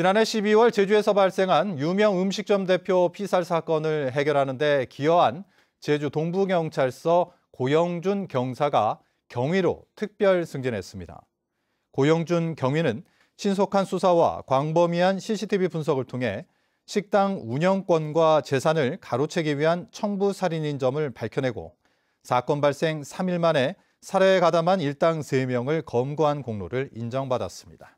지난해 12월 제주에서 발생한 유명 음식점 대표 피살 사건을 해결하는 데 기여한 제주 동부경찰서 고영준 경사가 경위로 특별 승진했습니다. 고영준 경위는 신속한 수사와 광범위한 CCTV 분석을 통해 식당 운영권과 재산을 가로채기 위한 청부 살인인 점을 밝혀내고 사건 발생 3일 만에 살해에 가담한 일당 3명을 검거한 공로를 인정받았습니다.